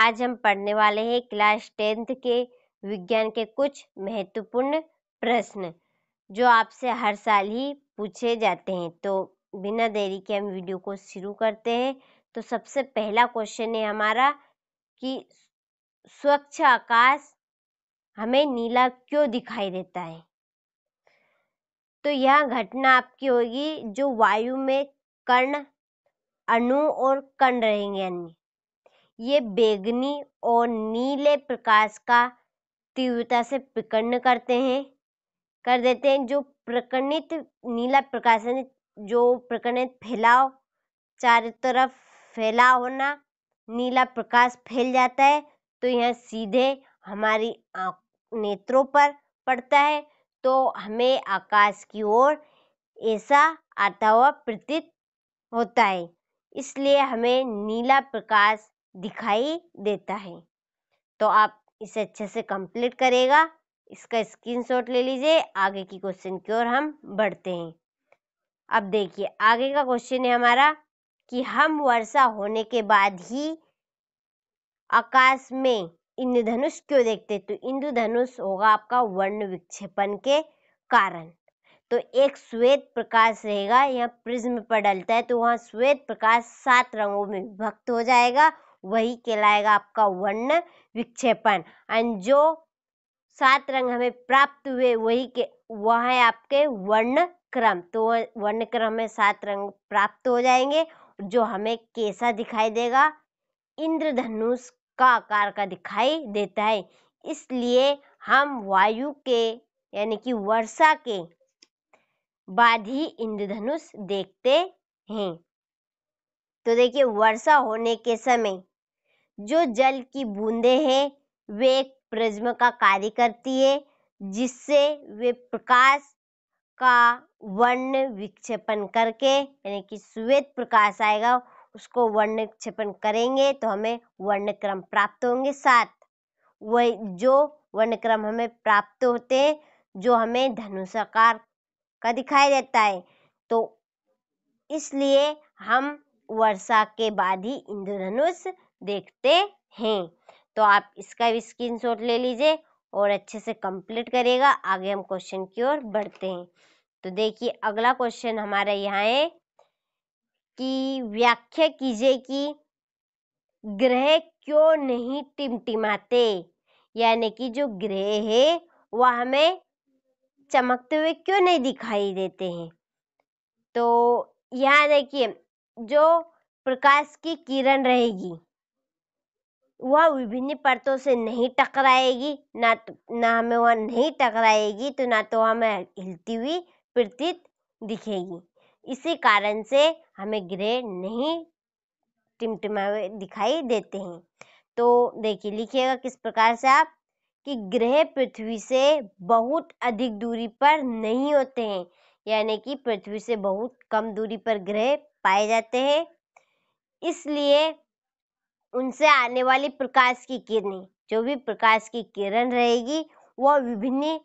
आज हम पढ़ने वाले हैं क्लास टेंथ के विज्ञान के कुछ महत्वपूर्ण प्रश्न जो आपसे हर साल ही पूछे जाते हैं तो बिना देरी के हम वीडियो को शुरू करते हैं तो सबसे पहला क्वेश्चन है हमारा कि स्वच्छ आकाश हमें नीला क्यों दिखाई देता है तो यह घटना आपकी होगी जो वायु में कर्ण अणु और कण रहेंगे अन्य ये बैगनी और नीले प्रकाश का तीव्रता से प्रकर्ण करते हैं कर देते हैं जो प्रकरणित नीला प्रकाश है जो प्रकरणित फैलाव चारों तरफ फैला होना नीला प्रकाश फैल जाता है तो यह सीधे हमारी नेत्रों पर पड़ता है तो हमें आकाश की ओर ऐसा आता हुआ प्रतीत होता है इसलिए हमें नीला प्रकाश दिखाई देता है तो आप इसे अच्छे से कंप्लीट करेगा इसका स्क्रीनशॉट ले लीजिए आगे की क्वेश्चन की ओर हम बढ़ते हैं अब देखिए आगे का क्वेश्चन है हमारा कि हम वर्षा होने के बाद ही आकाश में इंद्रधनुष क्यों देखते तो इंद्रधनुष होगा आपका वर्ण विक्षेपण के कारण तो एक श्वेत प्रकाश रहेगा यहाँ प्रिज्म पर डलता है तो वहाँ श्वेत प्रकाश सात रंगों में विभक्त हो जाएगा वही कहलाएगा आपका वर्ण विक्षेपण एंड जो सात रंग हमें प्राप्त हुए वही के वह है आपके वर्ण क्रम तो वर्ण क्रम में सात रंग प्राप्त हो जाएंगे जो हमें कैसा दिखाई देगा इंद्रधनुष का आकार का दिखाई देता है इसलिए हम वायु के यानी कि वर्षा के बाद ही इंद्रधनुष देखते हैं तो देखिए वर्षा होने के समय जो जल की बूंदे हैं वे एक प्रिज्म का कार्य करती है जिससे वे प्रकाश का वर्ण विक्षेपण करके यानी कि श्वेत प्रकाश आएगा उसको वर्ण विक्षेपण करेंगे तो हमें वर्ण क्रम प्राप्त होंगे सात वही जो वर्ण क्रम हमें प्राप्त होते हैं जो हमें धनुषाकार का दिखाई देता है तो इसलिए हम वर्षा के बाद ही इंद्रधनुष देखते हैं तो आप इसका भी स्क्रीन शॉट ले लीजिए और अच्छे से कंप्लीट करेगा आगे हम क्वेश्चन की ओर बढ़ते हैं तो देखिए अगला क्वेश्चन हमारा यहाँ है कि व्याख्या कीजिए कि ग्रह क्यों नहीं टिमटिमाते यानी कि जो ग्रह है वह हमें चमकते हुए क्यों नहीं दिखाई देते हैं तो यहाँ देखिए जो प्रकाश की किरण रहेगी वह विभिन्न परतों से नहीं टकराएगी ना तो, ना हमें वह नहीं टकराएगी तो ना तो हमें हिलती हुई प्रतीत दिखेगी इसी कारण से हमें ग्रह नहीं टिमटिमा दिखाई देते हैं तो देखिए लिखिएगा किस प्रकार से आप कि ग्रह पृथ्वी से बहुत अधिक दूरी पर नहीं होते हैं यानी कि पृथ्वी से बहुत कम दूरी पर ग्रह पाए जाते हैं इसलिए उनसे आने वाली प्रकाश की किरणें जो भी प्रकाश की किरण रहेगी वह विभिन्न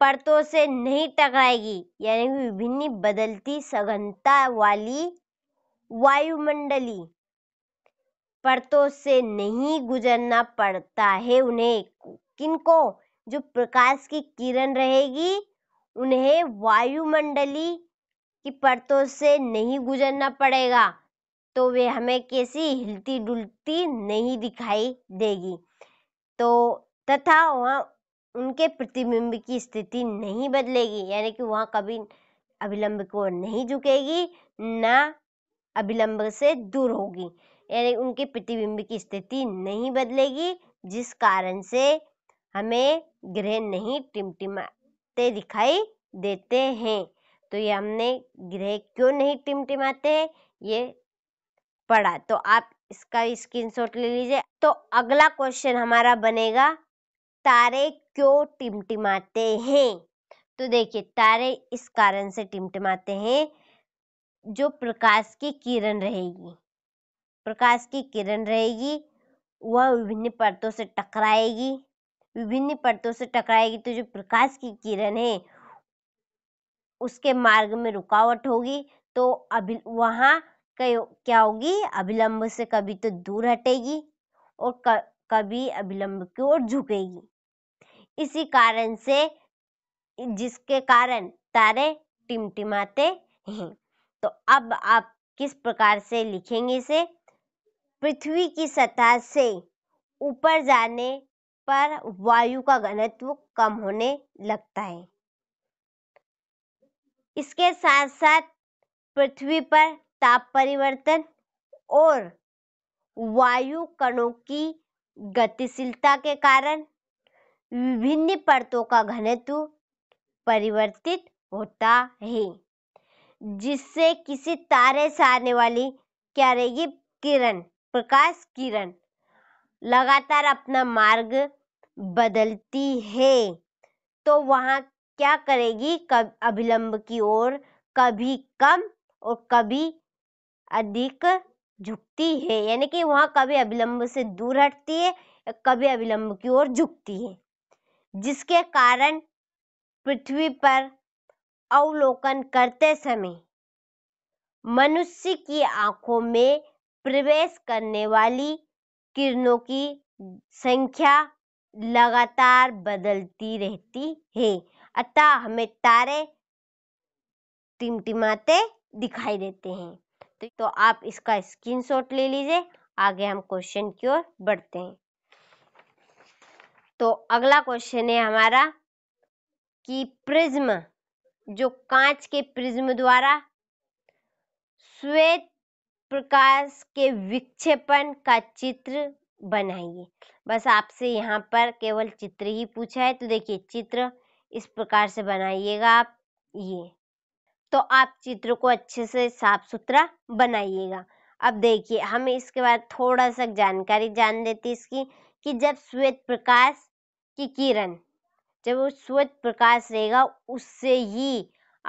परतों से नहीं टकराएगी यानी विभिन्न बदलती सघनता वाली वायुमंडली परतों से नहीं गुजरना पड़ता है उन्हें किनको जो प्रकाश की किरण रहेगी उन्हें वायुमंडली की परतों से नहीं गुजरना पड़ेगा तो वे हमें कैसी हिलती डुलती नहीं दिखाई देगी तो तथा वहाँ उनके प्रतिबिंब की स्थिति नहीं बदलेगी यानी कि वहाँ कभी अभिलंब को नहीं झुकेगी ना अभिलंब से दूर होगी यानी उनके प्रतिबिंब की स्थिति नहीं बदलेगी जिस कारण से हमें ग्रह नहीं टिमटिमाते दिखाई देते हैं तो ये हमने ग्रह क्यों नहीं टिमटिमाते हैं ये पड़ा तो आप इसका स्क्रीनशॉट ले लीजिए तो अगला क्वेश्चन हमारा बनेगा तारे क्यों टिमटिमाते हैं तो देखिए तारे इस कारण से टिमटिमाते हैं जो प्रकाश की किरण रहेगी प्रकाश की किरण रहेगी वह विभिन्न परतों से टकराएगी विभिन्न परतों से टकराएगी तो जो प्रकाश की किरण है उसके मार्ग में रुकावट होगी तो अभी वहाँ क्या होगी अभिलंब से कभी तो दूर हटेगी और कभी अभिलंब की ओर झुकेगी इसी कारण से जिसके कारण तारे टिमटिमाते हैं तो अब आप किस प्रकार से लिखेंगे इसे पृथ्वी की सतह से ऊपर जाने पर वायु का घनत्व कम होने लगता है इसके साथ साथ पृथ्वी पर ताप परिवर्तन और वायु कणों की गतिशीलता के कारण विभिन्न परतों का घनत्व परिवर्तित होता है जिससे किसी तारे से आने वाली क्या रहेगी किरण प्रकाश किरण लगातार अपना मार्ग बदलती है तो वहाँ क्या करेगी कब अभिलंब की ओर कभी कम और कभी अधिक झुकती है यानी कि वह कभी अभिलंब से दूर हटती है कभी अभिलंब की ओर झुकती है जिसके कारण पृथ्वी पर अवलोकन करते समय मनुष्य की आंखों में प्रवेश करने वाली किरणों की संख्या लगातार बदलती रहती है अतः हमें तारे टिमटिमाते दिखाई देते हैं सकते तो आप इसका स्क्रीनशॉट ले लीजिए आगे हम क्वेश्चन की ओर बढ़ते हैं तो अगला क्वेश्चन है हमारा कि प्रिज्म जो कांच के प्रिज्म द्वारा श्वेत प्रकाश के विक्षेपण का चित्र बनाइए बस आपसे यहाँ पर केवल चित्र ही पूछा है तो देखिए चित्र इस प्रकार से बनाइएगा आप ये तो आप चित्र को अच्छे से साफ सुथरा बनाइएगा अब देखिए हम इसके बाद थोड़ा सा जानकारी जान लेते इसकी कि जब श्वेत प्रकाश की किरण जब वो श्वेत प्रकाश रहेगा उससे ही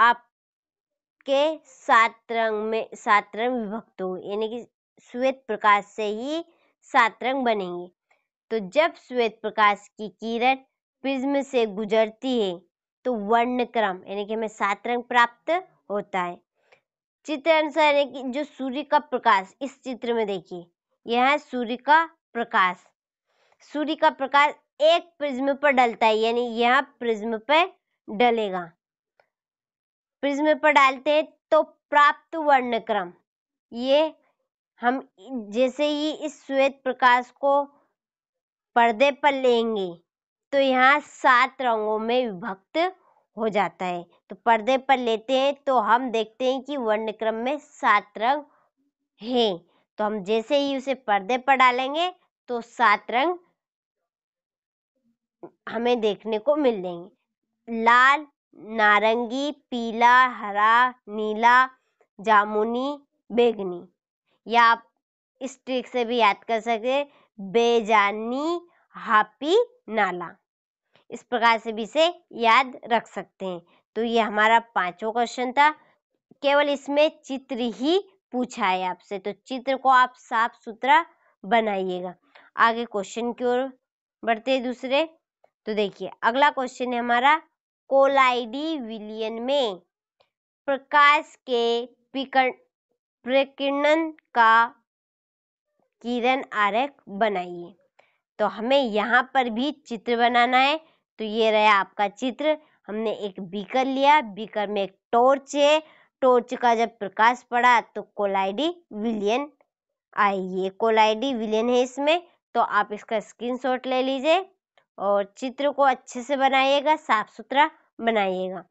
आपके सात रंग में सात रंग विभक्त हो यानी कि श्वेत प्रकाश से ही सात रंग बनेंगे तो जब श्वेत प्रकाश की किरण प्रिज्म से गुजरती है तो वर्ण क्रम यानी कि हमें सात रंग प्राप्त होता है चित्र अनुसार यानी कि जो सूर्य का प्रकाश इस चित्र में देखिए यह है सूर्य का प्रकाश सूर्य का प्रकाश एक प्रिज्म पर डलता है यानी यह प्रिज्म पर डलेगा प्रिज्म पर डालते हैं तो प्राप्त वर्ण क्रम ये हम जैसे ही इस श्वेत प्रकाश को पर्दे पर लेंगे तो यहाँ सात रंगों में विभक्त हो जाता है तो पर्दे पर लेते हैं तो हम देखते हैं कि वर्ण क्रम में सात रंग हैं तो हम जैसे ही उसे पर्दे पर डालेंगे तो सात रंग हमें देखने को मिल जाएंगे लाल नारंगी पीला हरा नीला जामुनी बेगनी या आप इस ट्रिक से भी याद कर सकते बेजानी हापी नाला इस प्रकार से भी इसे याद रख सकते हैं तो ये हमारा पांचवा क्वेश्चन था केवल इसमें चित्र ही पूछा है आपसे तो चित्र को आप साफ सुथरा बनाइएगा आगे क्वेश्चन की ओर बढ़ते हैं दूसरे तो देखिए अगला क्वेश्चन है हमारा कोलाइडी विलियन में प्रकाश के प्रकीर्णन का किरण आरेख बनाइए तो हमें यहाँ पर भी चित्र बनाना है तो ये रहा आपका चित्र हमने एक बीकर लिया बीकर में एक टॉर्च है टॉर्च का जब प्रकाश पड़ा तो कोलाइडी विलियन आई ये कोलाइडी विलियन है इसमें तो आप इसका स्क्रीनशॉट ले लीजिए और चित्र को अच्छे से बनाइएगा साफ सुथरा बनाइएगा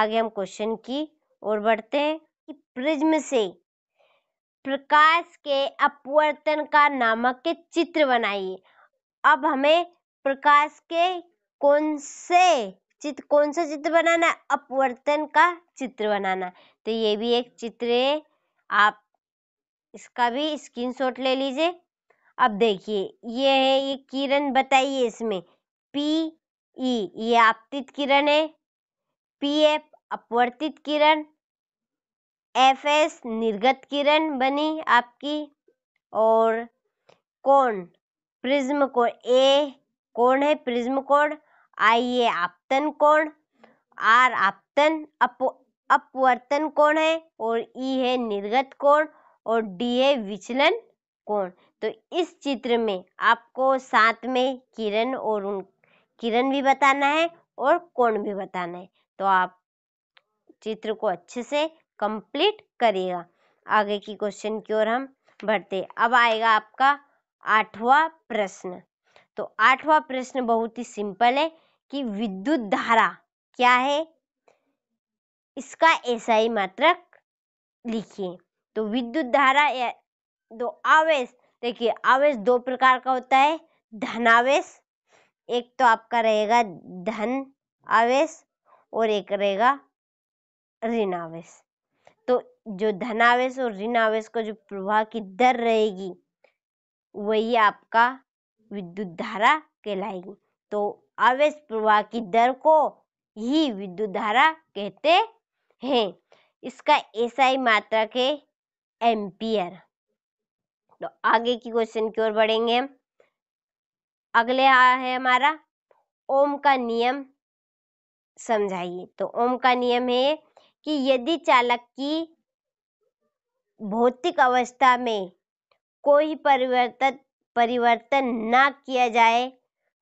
आगे हम क्वेश्चन की ओर बढ़ते हैं कि प्रिज्म से प्रकाश के अपवर्तन का नामक चित्र बनाइए अब हमें प्रकाश के कौन से चित्र कौन सा चित्र बनाना है अपवर्तन का चित्र बनाना तो ये भी एक चित्र है आप इसका भी स्क्रीनशॉट ले लीजिए अब देखिए ये है ये किरण बताइए इसमें पी ई e, ये आपतित किरण है पी एफ अपवर्तित किरण एफ एस निर्गत किरण बनी आपकी और कोण प्रिज्म कोण ए कोण है प्रिज्म कोण आई ये आपतन कोण आर आपतन अप अपवर्तन कोण है और ई है निर्गत कोण और डी है विचलन कोण तो इस चित्र में आपको साथ में किरण और उन किरण भी बताना है और कोण भी बताना है तो आप चित्र को अच्छे से कंप्लीट करिएगा आगे की क्वेश्चन की ओर हम बढ़ते अब आएगा आपका आठवां प्रश्न तो आठवां प्रश्न बहुत ही सिंपल है कि विद्युत धारा क्या है इसका एसआई मात्रक लिखिए तो विद्युत धारा या दो आवेश देखिए आवेश दो प्रकार का होता है धनावेश एक तो आपका रहेगा धन आवेश और एक रहेगा ऋण आवेश तो जो धनावेश और ऋण आवेश का जो प्रवाह की दर रहेगी वही आपका विद्युत धारा कहलाएगी तो आवेश प्रवाह की दर को ही विद्युत धारा कहते हैं इसका ऐसा ही मात्रक के एम्पियर तो आगे की क्वेश्चन की ओर बढ़ेंगे हम अगले है हमारा ओम का नियम समझाइए तो ओम का नियम है कि यदि चालक की भौतिक अवस्था में कोई परिवर्तन परिवर्तन ना किया जाए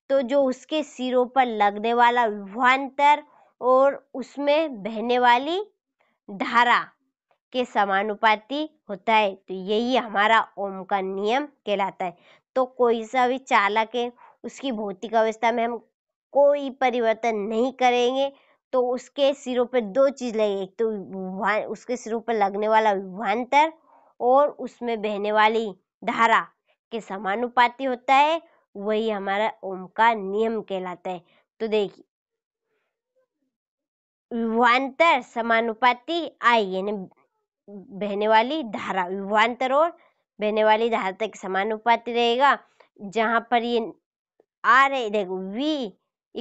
तो जो उसके सिरों पर लगने वाला विभवान्तर और उसमें बहने वाली धारा के समानुपाती होता है तो यही हमारा ओम का नियम कहलाता है तो कोई सा भी चालक है उसकी भौतिक अवस्था में हम कोई परिवर्तन नहीं करेंगे तो उसके सिरों पर दो चीज़ लगे एक तो उसके सिरों पर लगने वाला विभवान्तर और उसमें बहने वाली धारा के समानुपाती होता है वही हमारा ओम का नियम कहलाता है तो देखिए विवान्तर समानुपाती आई यानी बहने वाली धारा विवान्तर और बहने वाली धारा तक समानुपाती रहेगा जहाँ पर ये आर है देखो V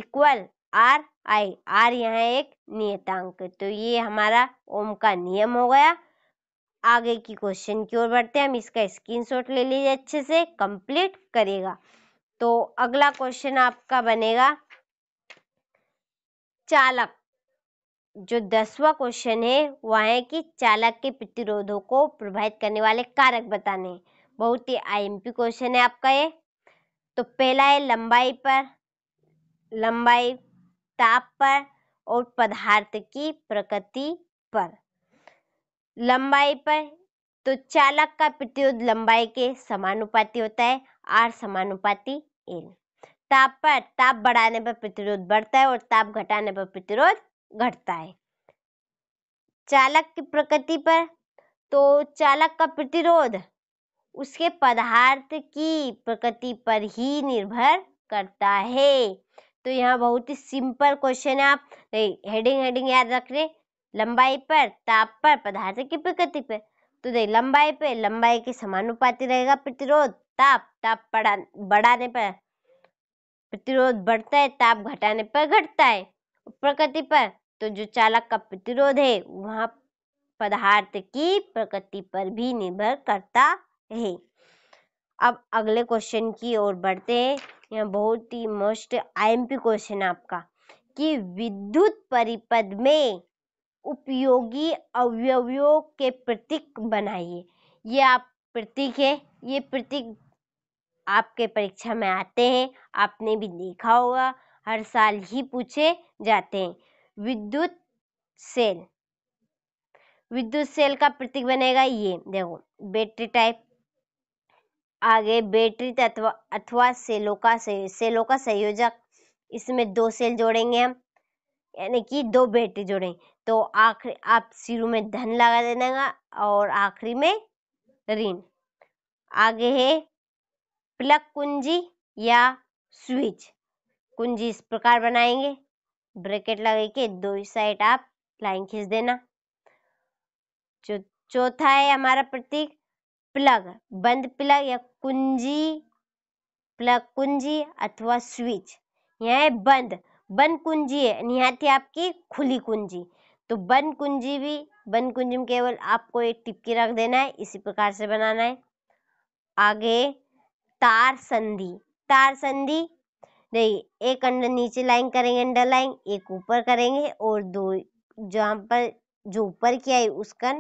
equal R I R यहाँ एक नियतांक तो ये हमारा ओम का नियम हो गया आगे की क्वेश्चन की ओर बढ़ते हैं हम इसका स्क्रीनशॉट ले लीजिए अच्छे से कंप्लीट करेगा तो अगला क्वेश्चन आपका बनेगा चालक जो दसवा क्वेश्चन है वह है कि चालक के प्रतिरोधों को प्रभावित करने वाले कारक बताने बहुत ही आईएमपी क्वेश्चन है आपका ये तो पहला है लंबाई पर लंबाई ताप पर और पदार्थ की प्रकृति पर लंबाई पर तो चालक का प्रतिरोध लंबाई के समानुपाती होता है आर समानुपाती एल ताप पर ताप बढ़ाने पर प्रतिरोध बढ़ता है और ताप घटाने पर प्रतिरोध घटता है चालक की प्रकृति पर तो चालक का प्रतिरोध उसके पदार्थ की प्रकृति पर ही निर्भर करता है तो यहाँ बहुत ही सिंपल क्वेश्चन है आप हेडिंग हेडिंग याद रख रहे लंबाई पर ताप पर पदार्थ की प्रकृति पर तो देख लंबाई पे लंबाई के समानुपाती रहेगा प्रतिरोध ताप ताप बढ़ा बढ़ाने पर प्रतिरोध बढ़ता है ताप घटाने पर घटता है प्रकृति पर तो जो चालक का प्रतिरोध है वह पदार्थ की प्रकृति पर भी निर्भर करता है अब अगले क्वेश्चन की ओर बढ़ते हैं यह बहुत ही मोस्ट आईएमपी क्वेश्चन आपका कि विद्युत परिपद में उपयोगी अवयवों के प्रतीक बनाइए ये आप प्रतीक है ये प्रतीक आपके परीक्षा में आते हैं आपने भी देखा होगा हर साल ही पूछे जाते हैं विद्युत सेल विद्युत सेल का प्रतीक बनेगा ये देखो बैटरी टाइप आगे बैटरी तत्व अथवा सेलों का सेलों का संयोजक इसमें दो सेल जोड़ेंगे हम यानी कि दो बैटरी जोड़ेंगे तो आखिर आप शुरू में धन लगा देना और आखिरी में ऋण आगे है प्लग कुंजी या स्विच कुंजी इस प्रकार बनाएंगे ब्रैकेट लगा के दो साइड आप लाइन खींच देना जो चौथा है हमारा प्रतीक प्लग बंद प्लग या कुंजी प्लग कुंजी अथवा स्विच यहाँ है बंद बंद कुंजी है यहाँ थी आपकी खुली कुंजी तो बंद कुंजी भी बंद कुंजी में केवल आपको एक टिपकी रख देना है इसी प्रकार से बनाना है आगे तार संधि तार संधि नहीं एक अंडर नीचे लाइन करेंगे अंडर लाइन एक ऊपर करेंगे और दो जहाँ पर जो ऊपर किया है उसका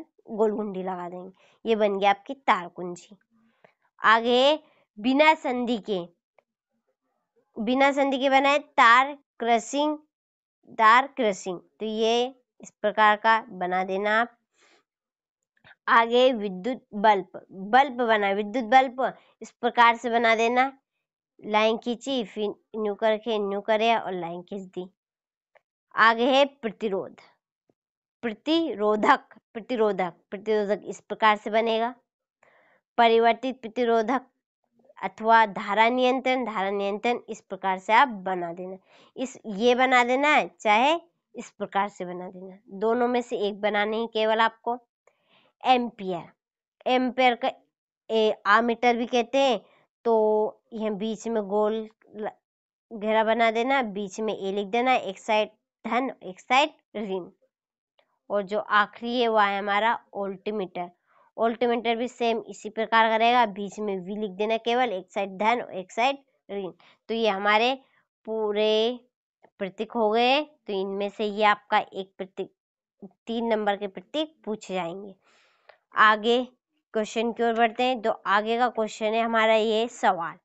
गोलगुंडी लगा देंगे ये बन गया आपकी तार कुंजी आगे बिना संधि के बिना संधि के बनाए तार क्रसिंग तार क्रसिंग तो ये इस प्रकार का बना देना आप आगे विद्युत बल्ब बल्ब बना विद्युत बल्ब इस प्रकार से बना देना लाइन खींची फिर न्यू करके न्यू करे और लाइन खींच दी आगे है प्रतिरोध प्रतिरोधक प्रतिरोधक प्रतिरोधक इस प्रकार से बनेगा परिवर्तित प्रतिरोधक अथवा धारा नियंत्रण धारा नियंत्रण इस प्रकार से आप बना देना इस ये बना देना है चाहे इस प्रकार से बना देना दोनों में से एक बनाने ही केवल आपको एम्पियर एम्पियर का ए आ मीटर भी कहते हैं तो यह बीच में गोल घेरा बना देना बीच में ए लिख देना एक साइड धन एक साइड ऋण और जो आखिरी है वह है हमारा ओल्टीमीटर ओल्टीमीटर भी सेम इसी प्रकार का रहेगा बीच में वी लिख देना केवल एक साइड धन और एक साइड ऋण तो ये हमारे पूरे प्रतीक हो गए तो इनमें से ये आपका एक प्रतीक तीन नंबर के प्रतीक पूछे जाएंगे आगे क्वेश्चन की ओर बढ़ते हैं तो आगे का क्वेश्चन है हमारा ये सवाल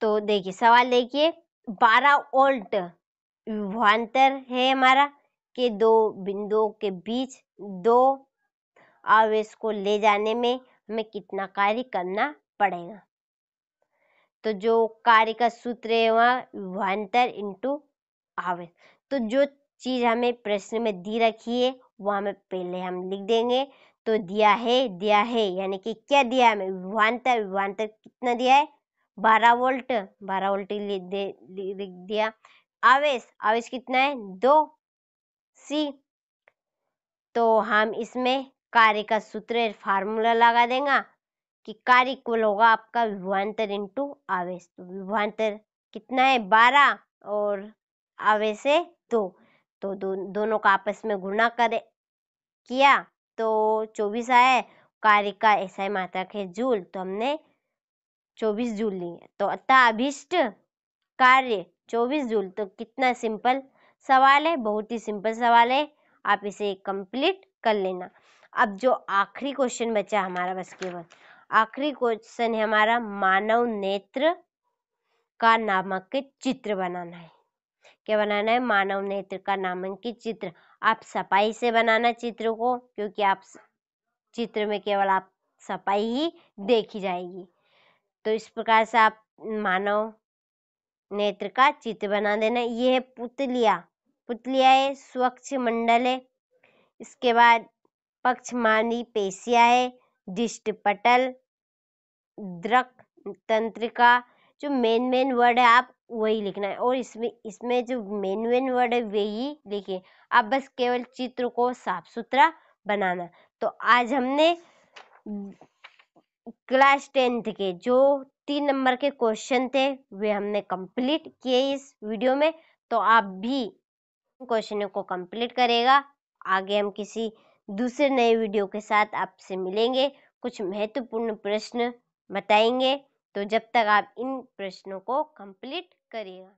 तो देखिए सवाल देखिए बारह ओल्ट विभांतर है हमारा के दो बिंदुओं के बीच दो आवेश को ले जाने में हमें कितना कार्य करना पड़ेगा तो जो कार्य का सूत्र है वह विभांतर इंटू आवेश तो जो चीज हमें प्रश्न में दी रखी है वहाँ में पहले हम लिख देंगे तो दिया है दिया है यानी कि क्या दिया हमें विभवान्तर विभवान्तर कितना दिया है बारह वोल्ट बारह वोल्ट लिख दिया आवेश आवेश कितना है दो सी तो हम इसमें कार्य का सूत्र फार्मूला लगा देंगे कि कार्य इक्वल होगा आपका विभवान्तर इंटू आवेश तो विभवान्तर कितना है बारह और आवेश है दो तो दो, दोनों का आपस में गुना कर किया तो चौबीस आए कार्य का ऐसा मात्रक है जूल तो हमने चौबीस जूल लिए तो अतः अभिष्ट कार्य चौबीस जूल तो कितना सिंपल सवाल है बहुत ही सिंपल सवाल है आप इसे कंप्लीट कर लेना अब जो आखिरी क्वेश्चन बचा हमारा बस केवल आखिरी क्वेश्चन है हमारा मानव नेत्र का नामक चित्र बनाना है क्या बनाना है मानव नेत्र का नामांकित चित्र आप सफाई से बनाना चित्र को क्योंकि आप चित्र में केवल आप सफाई ही देखी जाएगी तो इस प्रकार से आप मानव नेत्र का चित्र बना देना ये है पुतलिया पुतलिया है स्वच्छ मंडल है इसके बाद पक्षमानी पेशिया है दिष्ट पटल द्रक तंत्रिका जो मेन मेन वर्ड है आप वही लिखना है और इसमें इसमें जो मेन मेन वर्ड है वही लिखे आप बस केवल चित्र को साफ सुथरा बनाना तो आज हमने क्लास टेंथ के जो तीन नंबर के क्वेश्चन थे वे हमने कंप्लीट किए इस वीडियो में तो आप भी क्वेश्चनों को कंप्लीट करेगा आगे हम किसी दूसरे नए वीडियो के साथ आपसे मिलेंगे कुछ महत्वपूर्ण प्रश्न बताएंगे तो जब तक आप इन प्रश्नों को कंप्लीट करिएगा